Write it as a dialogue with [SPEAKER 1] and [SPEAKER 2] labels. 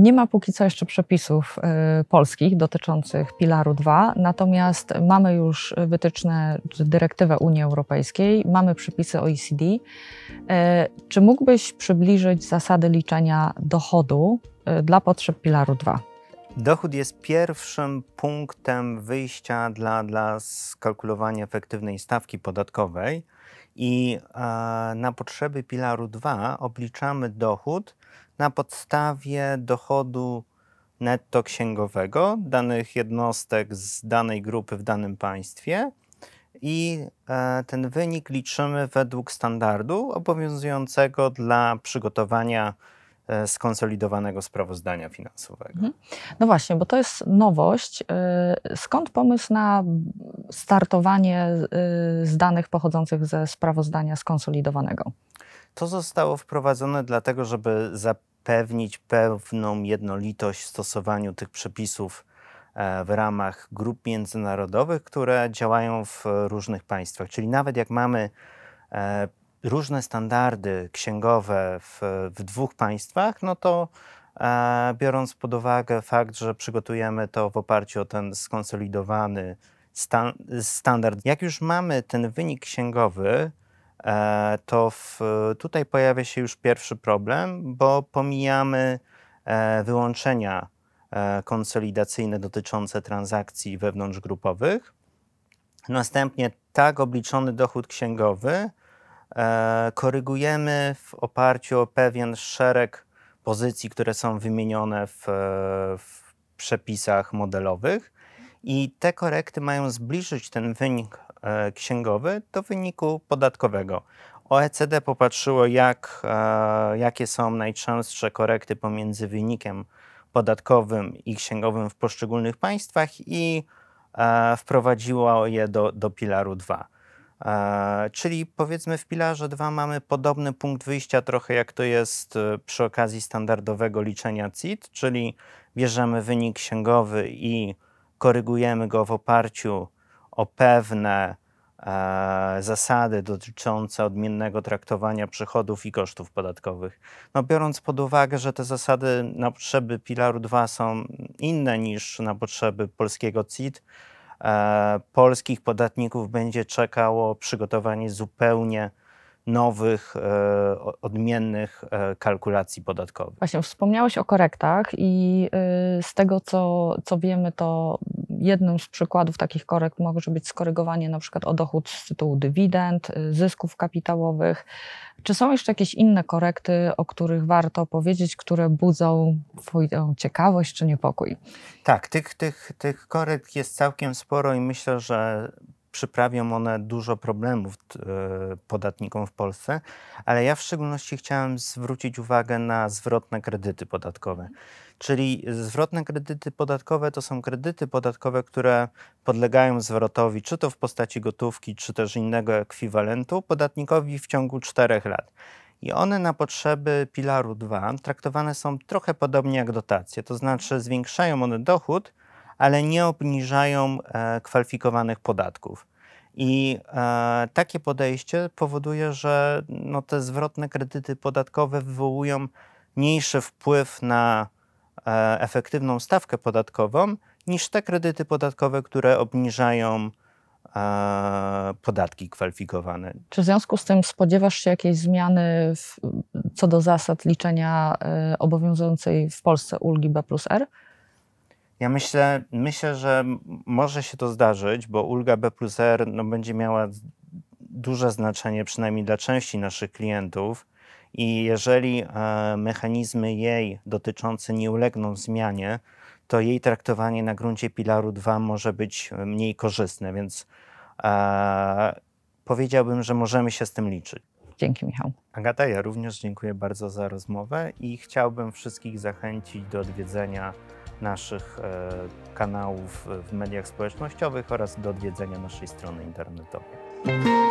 [SPEAKER 1] Nie ma póki co jeszcze przepisów y, polskich dotyczących Pilaru 2, natomiast mamy już wytyczne, dyrektywę Unii Europejskiej, mamy przepisy OECD. Y, czy mógłbyś przybliżyć zasady liczenia dochodu y, dla potrzeb Pilaru 2?
[SPEAKER 2] Dochód jest pierwszym punktem wyjścia dla, dla skalkulowania efektywnej stawki podatkowej. I na potrzeby pilaru 2 obliczamy dochód na podstawie dochodu netto księgowego danych jednostek z danej grupy w danym państwie i e, ten wynik liczymy według standardu obowiązującego dla przygotowania E, skonsolidowanego sprawozdania finansowego.
[SPEAKER 1] Mhm. No właśnie, bo to jest nowość. E, skąd pomysł na startowanie e, z danych pochodzących ze sprawozdania skonsolidowanego?
[SPEAKER 2] To zostało wprowadzone dlatego, żeby zapewnić pewną jednolitość w stosowaniu tych przepisów w ramach grup międzynarodowych, które działają w różnych państwach. Czyli nawet jak mamy różne standardy księgowe w, w dwóch państwach, no to e, biorąc pod uwagę fakt, że przygotujemy to w oparciu o ten skonsolidowany stan, standard, jak już mamy ten wynik księgowy, e, to w, tutaj pojawia się już pierwszy problem, bo pomijamy e, wyłączenia e, konsolidacyjne dotyczące transakcji wewnątrzgrupowych. Następnie tak obliczony dochód księgowy E, korygujemy w oparciu o pewien szereg pozycji, które są wymienione w, e, w przepisach modelowych. I te korekty mają zbliżyć ten wynik e, księgowy do wyniku podatkowego. OECD popatrzyło, jak, jakie są najczęstsze korekty pomiędzy wynikiem podatkowym i księgowym w poszczególnych państwach i wprowadziło je do, do pilaru 2. E, czyli powiedzmy w pilarze 2 mamy podobny punkt wyjścia trochę jak to jest e, przy okazji standardowego liczenia CIT, czyli bierzemy wynik księgowy i korygujemy go w oparciu o pewne e, zasady dotyczące odmiennego traktowania przychodów i kosztów podatkowych. No, biorąc pod uwagę, że te zasady na potrzeby pilaru 2 są inne niż na potrzeby polskiego CIT, E, polskich podatników będzie czekało przygotowanie zupełnie nowych, e, odmiennych e, kalkulacji podatkowych.
[SPEAKER 1] Właśnie, wspomniałeś o korektach i y, z tego, co, co wiemy, to jednym z przykładów takich korekt może być skorygowanie na przykład o dochód z tytułu dywidend, y, zysków kapitałowych. Czy są jeszcze jakieś inne korekty, o których warto powiedzieć, które budzą Twoją ciekawość czy niepokój?
[SPEAKER 2] Tak, tych, tych, tych korekt jest całkiem sporo i myślę, że przyprawią one dużo problemów e, podatnikom w Polsce, ale ja w szczególności chciałem zwrócić uwagę na zwrotne kredyty podatkowe. Czyli zwrotne kredyty podatkowe to są kredyty podatkowe, które podlegają zwrotowi, czy to w postaci gotówki, czy też innego ekwiwalentu podatnikowi w ciągu czterech lat. I one na potrzeby pilaru 2 traktowane są trochę podobnie jak dotacje, to znaczy zwiększają one dochód, ale nie obniżają e, kwalifikowanych podatków. I e, takie podejście powoduje, że no, te zwrotne kredyty podatkowe wywołują mniejszy wpływ na e, efektywną stawkę podatkową niż te kredyty podatkowe, które obniżają e, podatki kwalifikowane.
[SPEAKER 1] Czy w związku z tym spodziewasz się jakiejś zmiany w, co do zasad liczenia e, obowiązującej w Polsce ulgi B plus R?
[SPEAKER 2] Ja myślę, myślę, że może się to zdarzyć, bo ulga B plus R no, będzie miała duże znaczenie przynajmniej dla części naszych klientów. I jeżeli e, mechanizmy jej dotyczące nie ulegną zmianie, to jej traktowanie na gruncie pilaru 2 może być e, mniej korzystne, więc e, powiedziałbym, że możemy się z tym liczyć. Dzięki, Michał. Agata, ja również dziękuję bardzo za rozmowę i chciałbym wszystkich zachęcić do odwiedzenia naszych e, kanałów w mediach społecznościowych oraz do odwiedzenia naszej strony internetowej.